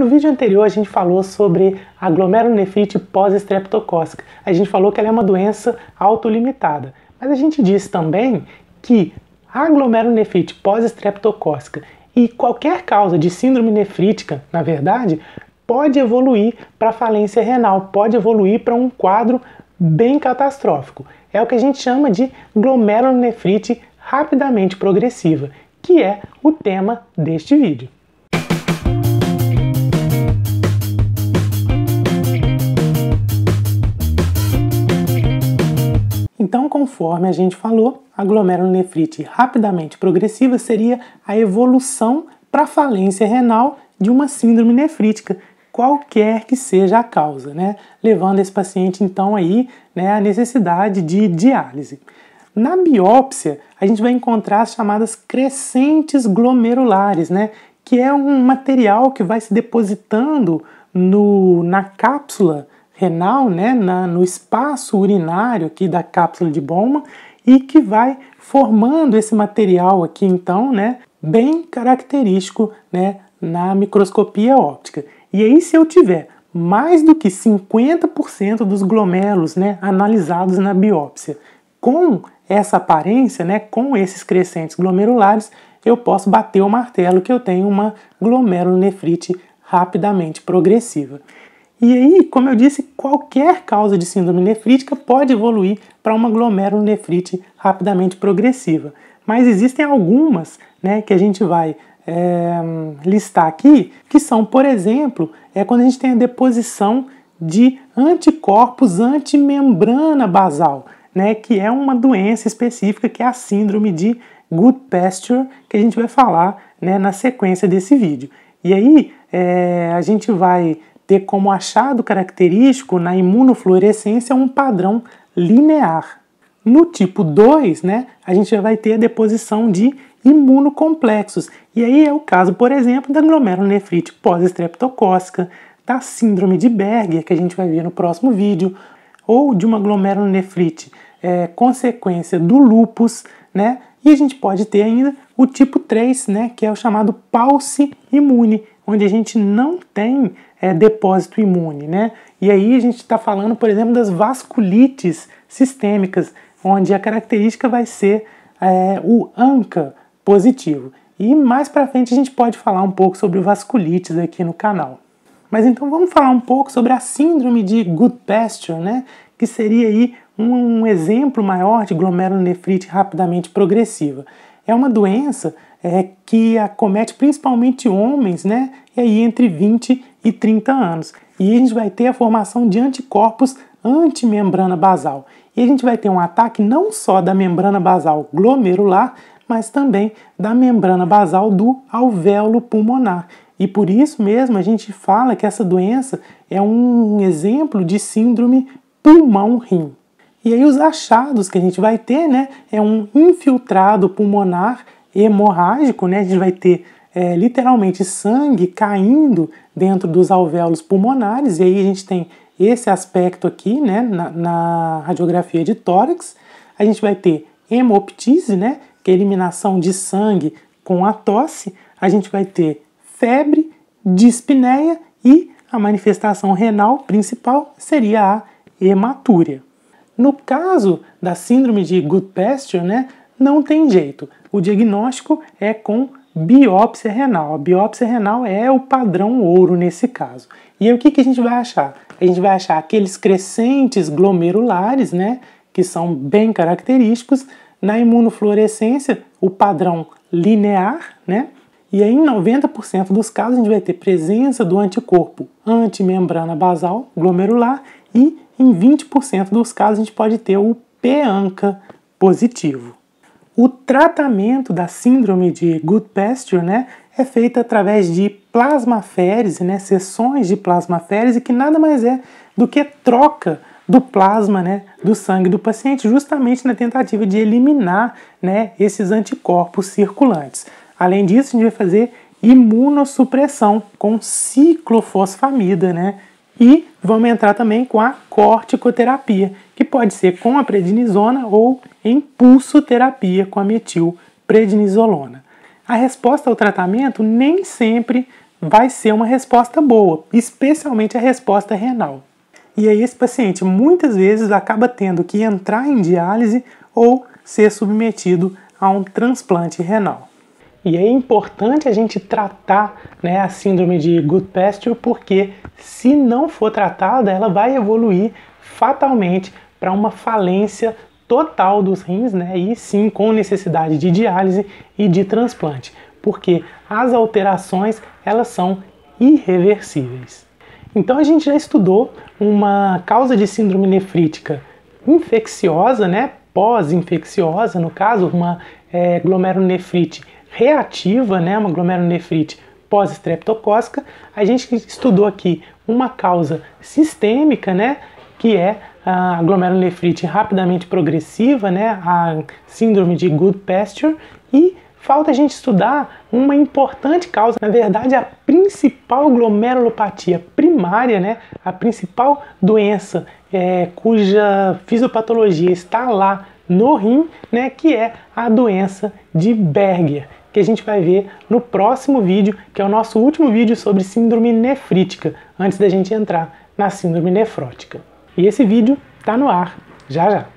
No vídeo anterior a gente falou sobre a glomerulonefrite pós-estreptocócica. A gente falou que ela é uma doença autolimitada. Mas a gente disse também que a glomerulonefrite pós-estreptocócica e qualquer causa de síndrome nefrítica, na verdade, pode evoluir para falência renal, pode evoluir para um quadro bem catastrófico. É o que a gente chama de glomerulonefrite rapidamente progressiva, que é o tema deste vídeo. Então, conforme a gente falou, a glomerulonefrite rapidamente progressiva seria a evolução para falência renal de uma síndrome nefrítica, qualquer que seja a causa, né? Levando esse paciente então aí, né, à necessidade de diálise. Na biópsia, a gente vai encontrar as chamadas crescentes glomerulares, né, que é um material que vai se depositando no, na cápsula renal, né, na, no espaço urinário aqui da cápsula de Bowman e que vai formando esse material aqui, então, né, bem característico, né, na microscopia óptica. E aí, se eu tiver mais do que 50% dos glomérulos, né, analisados na biópsia, com essa aparência, né, com esses crescentes glomerulares, eu posso bater o martelo que eu tenho uma glomerulonefrite rapidamente progressiva. E aí, como eu disse, qualquer causa de síndrome nefrítica pode evoluir para uma glomerulonefrite rapidamente progressiva. Mas existem algumas né, que a gente vai é, listar aqui, que são, por exemplo, é quando a gente tem a deposição de anticorpos antimembrana basal, né, que é uma doença específica que é a síndrome de Good Pasture, que a gente vai falar né, na sequência desse vídeo. E aí é, a gente vai ter como achado característico na imunofluorescência um padrão linear. No tipo 2, né, a gente já vai ter a deposição de imunocomplexos. E aí é o caso, por exemplo, da glomerulonefrite pós-estreptocócica, da síndrome de Berger, que a gente vai ver no próximo vídeo, ou de uma glomerulonefrite é, consequência do lupus, né? E a gente pode ter ainda o tipo 3, né, que é o chamado pulse imune, onde a gente não tem é, depósito imune, né? E aí a gente está falando, por exemplo, das vasculites sistêmicas, onde a característica vai ser é, o ANCA positivo. E mais para frente a gente pode falar um pouco sobre vasculites aqui no canal. Mas então vamos falar um pouco sobre a síndrome de Good Pasture, né? Que seria aí um, um exemplo maior de glomerulonefrite rapidamente progressiva. É uma doença é, que acomete principalmente homens, né? e aí entre 20 e 30 anos. E a gente vai ter a formação de anticorpos antimembrana basal. E a gente vai ter um ataque não só da membrana basal glomerular, mas também da membrana basal do alvéolo pulmonar. E por isso mesmo a gente fala que essa doença é um exemplo de síndrome pulmão-rim. E aí os achados que a gente vai ter, né, é um infiltrado pulmonar hemorrágico, né? A gente vai ter é, literalmente sangue caindo dentro dos alvéolos pulmonares, e aí a gente tem esse aspecto aqui né, na, na radiografia de tórax. A gente vai ter hemoptise, né, que é eliminação de sangue com a tosse. A gente vai ter febre, dispneia e a manifestação renal principal seria a hematúria. No caso da síndrome de Good Pasture, né, não tem jeito. O diagnóstico é com biópsia renal. A biópsia renal é o padrão ouro nesse caso. E aí, o que, que a gente vai achar? A gente vai achar aqueles crescentes glomerulares, né, que são bem característicos. Na imunofluorescência, o padrão linear, né? E aí, em 90% dos casos, a gente vai ter presença do anticorpo antimembrana basal glomerular e em 20% dos casos a gente pode ter o PANCA positivo. O tratamento da síndrome de Good Pasture né, é feito através de plasmaférese, né, sessões de plasmaférese, que nada mais é do que troca do plasma né, do sangue do paciente, justamente na tentativa de eliminar né, esses anticorpos circulantes. Além disso, a gente vai fazer imunossupressão com ciclofosfamida, né, e vamos entrar também com a corticoterapia, que pode ser com a prednisona ou em pulsoterapia com a metilprednisolona. A resposta ao tratamento nem sempre vai ser uma resposta boa, especialmente a resposta renal. E aí esse paciente muitas vezes acaba tendo que entrar em diálise ou ser submetido a um transplante renal. E é importante a gente tratar né, a síndrome de Good Pasture, porque se não for tratada, ela vai evoluir fatalmente para uma falência total dos rins, né, e sim com necessidade de diálise e de transplante, porque as alterações elas são irreversíveis. Então a gente já estudou uma causa de síndrome nefrítica infecciosa, né, pós-infecciosa, no caso, uma é, glomerulonefrite reativa, né, uma glomerulonefrite pós-estreptocócica, a gente estudou aqui uma causa sistêmica, né, que é a glomerulonefrite rapidamente progressiva, né, a síndrome de Good Pasture e falta a gente estudar uma importante causa, na verdade a principal glomerulopatia primária, né, a principal doença é, cuja fisiopatologia está lá no rim, né, que é a doença de Berger que a gente vai ver no próximo vídeo, que é o nosso último vídeo sobre síndrome nefrítica, antes da gente entrar na síndrome nefrótica. E esse vídeo está no ar, já já.